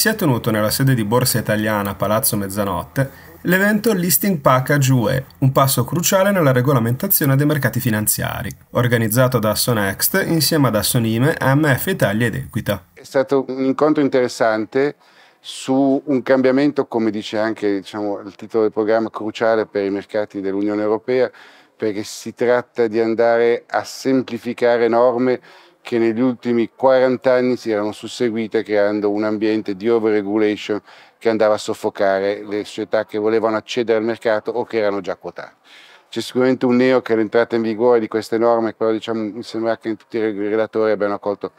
si è tenuto nella sede di Borsa Italiana Palazzo Mezzanotte l'evento Listing Package UE, un passo cruciale nella regolamentazione dei mercati finanziari, organizzato da Sonext insieme ad Assonime, AMF Italia ed Equita. È stato un incontro interessante su un cambiamento, come dice anche diciamo, il titolo del programma, cruciale per i mercati dell'Unione Europea, perché si tratta di andare a semplificare norme che negli ultimi 40 anni si erano susseguite creando un ambiente di overregulation che andava a soffocare le società che volevano accedere al mercato o che erano già quotate. C'è sicuramente un neo che è l'entrata in vigore di queste norme, però diciamo, mi sembra che tutti i relatori abbiano accolto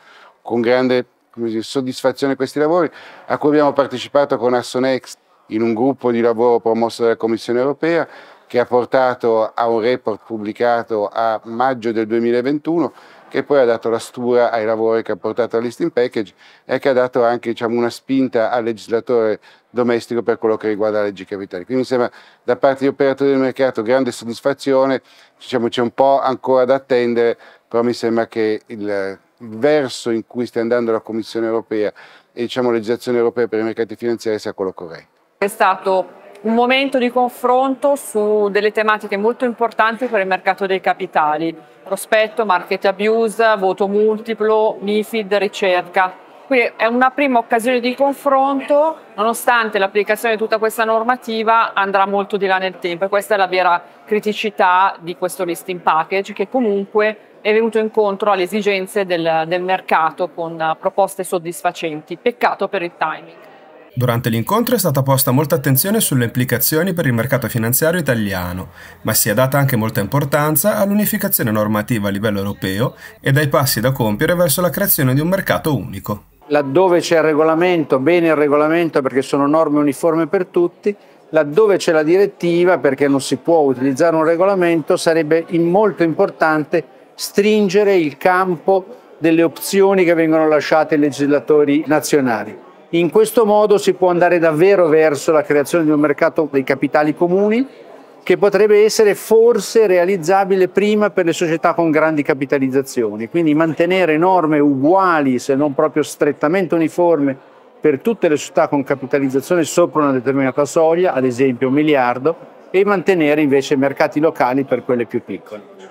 con grande dire, soddisfazione questi lavori, a cui abbiamo partecipato con Assonex in un gruppo di lavoro promosso dalla Commissione europea, che ha portato a un report pubblicato a maggio del 2021 che poi ha dato la stura ai lavori che ha portato al listing Package e che ha dato anche diciamo, una spinta al legislatore domestico per quello che riguarda la legge capitale. Quindi mi sembra da parte degli operatori del mercato grande soddisfazione, diciamo, c'è un po' ancora da attendere, però mi sembra che il verso in cui sta andando la Commissione europea e diciamo, la legislazione europea per i mercati finanziari sia quello corretto. È stato un momento di confronto su delle tematiche molto importanti per il mercato dei capitali, prospetto, market abuse, voto multiplo, MIFID, ricerca. Quindi è una prima occasione di confronto, nonostante l'applicazione di tutta questa normativa andrà molto di là nel tempo e questa è la vera criticità di questo listing package che comunque è venuto incontro alle esigenze del, del mercato con eh, proposte soddisfacenti. Peccato per il timing. Durante l'incontro è stata posta molta attenzione sulle implicazioni per il mercato finanziario italiano, ma si è data anche molta importanza all'unificazione normativa a livello europeo e ai passi da compiere verso la creazione di un mercato unico. Laddove c'è il regolamento, bene il regolamento perché sono norme uniformi per tutti, laddove c'è la direttiva perché non si può utilizzare un regolamento, sarebbe molto importante stringere il campo delle opzioni che vengono lasciate ai legislatori nazionali. In questo modo si può andare davvero verso la creazione di un mercato dei capitali comuni che potrebbe essere forse realizzabile prima per le società con grandi capitalizzazioni, quindi mantenere norme uguali se non proprio strettamente uniformi per tutte le società con capitalizzazione sopra una determinata soglia, ad esempio un miliardo, e mantenere invece mercati locali per quelle più piccole.